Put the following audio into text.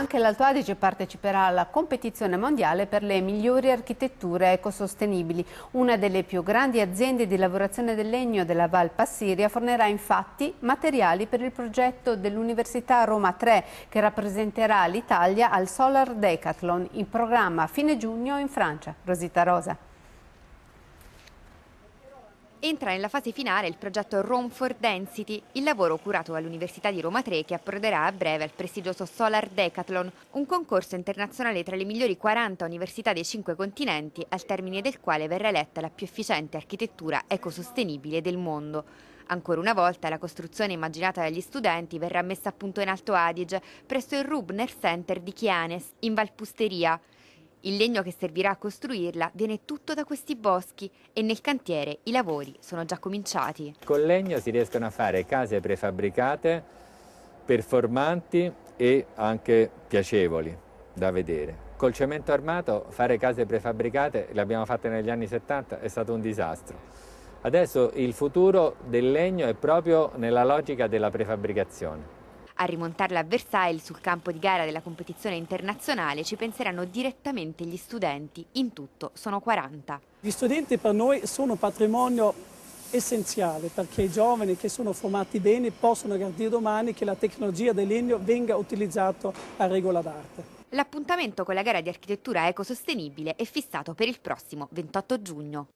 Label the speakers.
Speaker 1: anche l'Alto Adige parteciperà alla competizione mondiale per le migliori architetture ecosostenibili. Una delle più grandi aziende di lavorazione del legno della Val Passiria fornerà infatti materiali per il progetto dell'Università Roma 3 che rappresenterà l'Italia al Solar Decathlon in programma a fine giugno in Francia. Rosita Rosa.
Speaker 2: Entra nella fase finale il progetto Rome for Density, il lavoro curato dall'Università di Roma 3 che approderà a breve al prestigioso Solar Decathlon, un concorso internazionale tra le migliori 40 università dei 5 continenti, al termine del quale verrà eletta la più efficiente architettura ecosostenibile del mondo. Ancora una volta la costruzione immaginata dagli studenti verrà messa a punto in Alto Adige, presso il Rubner Center di Chianes, in Valpusteria. Il legno che servirà a costruirla viene tutto da questi boschi e nel cantiere i lavori sono già
Speaker 3: cominciati. Con legno si riescono a fare case prefabbricate, performanti e anche piacevoli da vedere. Col cemento armato fare case prefabbricate, le abbiamo fatte negli anni 70, è stato un disastro. Adesso il futuro del legno è proprio nella logica della prefabbricazione.
Speaker 2: A rimontarla a Versailles sul campo di gara della competizione internazionale ci penseranno direttamente gli studenti,
Speaker 4: in tutto sono 40. Gli studenti per noi sono patrimonio essenziale perché i giovani che sono formati bene possono garantire domani che la tecnologia del legno venga utilizzata a regola d'arte.
Speaker 2: L'appuntamento con la gara di architettura ecosostenibile è fissato per il prossimo 28 giugno.